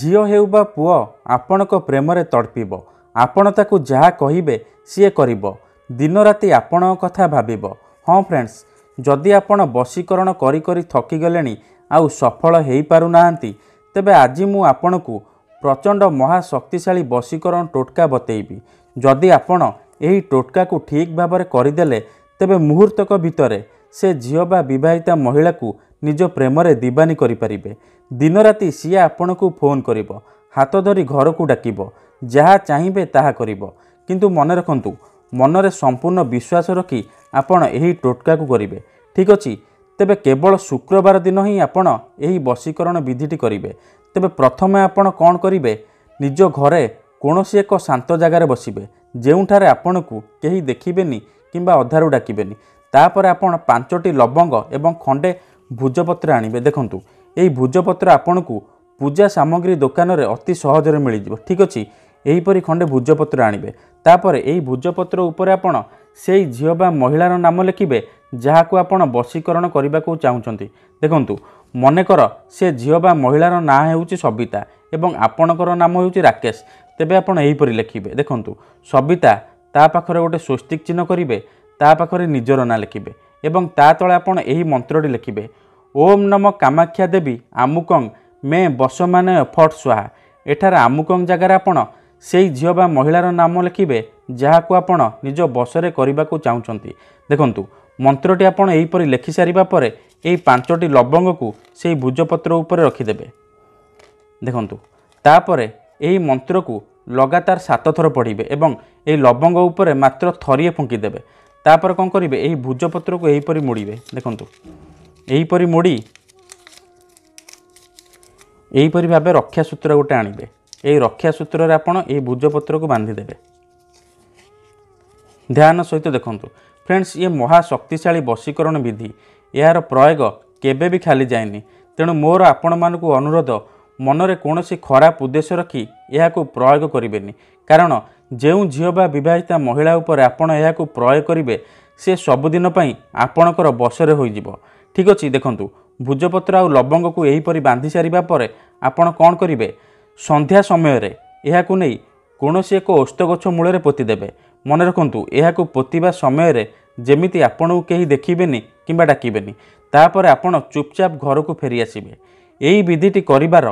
ଝିଅ ହେଉ ବା ପୁଅ ଆପଣଙ୍କ ପ୍ରେମରେ ତଡ଼ପିବ ଆପଣ ତାକୁ ଯାହା କହିବେ ସିଏ କରିବ ଦିନରାତି ଆପଣଙ୍କ କଥା ଭାବିବ ହଁ ଫ୍ରେଣ୍ଡସ୍ ଯଦି ଆପଣ ବଶୀକରଣ କରି କରି ଥକିଗଲେଣି ଆଉ ସଫଳ ହୋଇପାରୁନାହାନ୍ତି ତେବେ ଆଜି ମୁଁ ଆପଣଙ୍କୁ ପ୍ରଚଣ୍ଡ ମହାଶକ୍ତିଶାଳୀ ବଶୀକରଣ ଟୋଟକା ବତେଇବି ଯଦି ଆପଣ ଏହି ଟୋଟକାକୁ ଠିକ୍ ଭାବରେ କରିଦେଲେ ତେବେ ମୁହୂର୍ତ୍ତକ ଭିତରେ ସେ ଝିଅ ବା ବିବାହିତା ମହିଳାକୁ ନିଜ ପ୍ରେମରେ ଦିବାନୀ କରିପାରିବେ ଦିନରାତି ସିଏ ଆପଣଙ୍କୁ ଫୋନ୍ କରିବ ହାତ ଧରି ଘରକୁ ଡାକିବ ଯାହା ଚାହିଁବେ ତାହା କରିବ କିନ୍ତୁ ମନେ ରଖନ୍ତୁ ମନରେ ସମ୍ପୂର୍ଣ୍ଣ ବିଶ୍ୱାସ ରଖି ଆପଣ ଏହି ଟୋଟକାକୁ କରିବେ ଠିକ୍ ଅଛି ତେବେ କେବଳ ଶୁକ୍ରବାର ଦିନ ହିଁ ଆପଣ ଏହି ବଶୀକରଣ ବିଧିଟି କରିବେ ତେବେ ପ୍ରଥମେ ଆପଣ କ'ଣ କରିବେ ନିଜ ଘରେ କୌଣସି ଏକ ଶାନ୍ତ ଜାଗାରେ ବସିବେ ଯେଉଁଠାରେ ଆପଣଙ୍କୁ କେହି ଦେଖିବେନି କିମ୍ବା ଅଧାରୁ ଡାକିବେନି ତାପରେ ଆପଣ ପାଞ୍ଚଟି ଲବଙ୍ଗ ଏବଂ ଖଣ୍ଡେ ଭୋଜପତ୍ର ଆଣିବେ ଦେଖନ୍ତୁ ଏହି ଭୋଜପତ୍ର ଆପଣଙ୍କୁ ପୂଜା ସାମଗ୍ରୀ ଦୋକାନରେ ଅତି ସହଜରେ ମିଳିଯିବ ଠିକ୍ ଅଛି ଏହିପରି ଖଣ୍ଡେ ଭୋଜପତ୍ର ଆଣିବେ ତାପରେ ଏହି ଭୋଜପତ୍ର ଉପରେ ଆପଣ ସେହି ଝିଅ ବା ମହିଳାର ନାମ ଲେଖିବେ ଯାହାକୁ ଆପଣ ବଶୀକରଣ କରିବାକୁ ଚାହୁଁଛନ୍ତି ଦେଖନ୍ତୁ ମନେକର ସେ ଝିଅ ବା ମହିଳାର ନାଁ ହେଉଛି ସବିତା ଏବଂ ଆପଣଙ୍କର ନାମ ହେଉଛି ରାକେଶ ତେବେ ଆପଣ ଏହିପରି ଲେଖିବେ ଦେଖନ୍ତୁ ସବିତା ତା ପାଖରେ ଗୋଟେ ସ୍ୱସ୍ତିକ ଚିହ୍ନ କରିବେ ତା ପାଖରେ ନିଜର ନାଁ ଲେଖିବେ ଏବଂ ତା ତଳେ ଆପଣ ଏହି ମନ୍ତ୍ରଟି ଲେଖିବେ ଓମ୍ ନମ କାମାକ୍ଷା ଦେବୀ ଆମୁକଙ୍ଗ ମେ ବସମାନ ଫଟ୍ ସୁହା ଏଠାରେ ଆମୁକଙ୍ଗ ଜାଗାରେ ଆପଣ ସେଇ ଝିଅ ବା ମହିଳାର ନାମ ଲେଖିବେ ଯାହାକୁ ଆପଣ ନିଜ ବସରେ କରିବାକୁ ଚାହୁଁଛନ୍ତି ଦେଖନ୍ତୁ ମନ୍ତ୍ରଟି ଆପଣ ଏହିପରି ଲେଖିସାରିବା ପରେ ଏହି ପାଞ୍ଚଟି ଲବଙ୍ଗକୁ ସେହି ଭୁଜପତ୍ର ଉପରେ ରଖିଦେବେ ଦେଖନ୍ତୁ ତାପରେ ଏହି ମନ୍ତ୍ରକୁ ଲଗାତାର ସାତ ଥର ପଢ଼ିବେ ଏବଂ ଏହି ଲବଙ୍ଗ ଉପରେ ମାତ୍ର ଥରିଏ ଫୁଙ୍କିଦେବେ ତାପରେ କ'ଣ କରିବେ ଏହି ଭୁଜପତ୍ରକୁ ଏହିପରି ମୋଡ଼ିବେ ଦେଖନ୍ତୁ ଏହିପରି ମୋଡ଼ି ଏହିପରି ଭାବେ ରକ୍ଷାସୂତ୍ର ଗୋଟେ ଆଣିବେ ଏହି ରକ୍ଷାସୂତ୍ରରେ ଆପଣ ଏହି ଭୁଜପତ୍ରକୁ ବାନ୍ଧିଦେବେ ଧ୍ୟାନ ସହିତ ଦେଖନ୍ତୁ ଫ୍ରେଣ୍ଡସ୍ ଇଏ ମହାଶକ୍ତିଶାଳୀ ବଶୀକରଣ ବିଧି ଏହାର ପ୍ରୟୋଗ କେବେ ବି ଖାଲି ଯାଏନି ତେଣୁ ମୋର ଆପଣମାନଙ୍କୁ ଅନୁରୋଧ ମନରେ କୌଣସି ଖରାପ ଉଦ୍ଦେଶ୍ୟ ରଖି ଏହାକୁ ପ୍ରୟୋଗ କରିବେନି କାରଣ ଯେଉଁ ଝିଅ ବା ବିବାହିତା ମହିଳା ଉପରେ ଆପଣ ଏହାକୁ ପ୍ରୟୋଗ କରିବେ ସେ ସବୁଦିନ ପାଇଁ ଆପଣଙ୍କର ବସରେ ହୋଇଯିବ ଠିକ୍ ଅଛି ଦେଖନ୍ତୁ ଭୁଜପତ୍ର ଆଉ ଲବଙ୍ଗକୁ ଏହିପରି ବାନ୍ଧି ସାରିବା ପରେ ଆପଣ କ'ଣ କରିବେ ସନ୍ଧ୍ୟା ସମୟରେ ଏହାକୁ ନେଇ କୌଣସି ଏକ ଓସ୍ତ ଗଛ ମୂଳରେ ପୋତିଦେବେ ମନେ ରଖନ୍ତୁ ଏହାକୁ ପୋତିବା ସମୟରେ ଯେମିତି ଆପଣଙ୍କୁ କେହି ଦେଖିବେନି କିମ୍ବା ଡାକିବେନି ତାପରେ ଆପଣ ଚୁପଚାପ ଘରକୁ ଫେରିଆସିବେ ଏହି ବିଧିଟି କରିବାର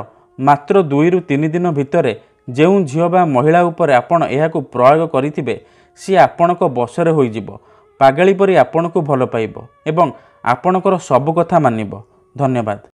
ମାତ୍ର ଦୁଇରୁ ତିନି ଦିନ ଭିତରେ ଯେଉଁ ଝିଅ ବା ମହିଳା ଉପରେ ଆପଣ ଏହାକୁ ପ୍ରୟୋଗ କରିଥିବେ ସିଏ ଆପଣଙ୍କ ବସରେ ହୋଇଯିବ ପାଗେଳି ପରି ଆପଣଙ୍କୁ ଭଲ ପାଇବ ଏବଂ ଆପଣଙ୍କର ସବୁ କଥା ମାନିବ ଧନ୍ୟବାଦ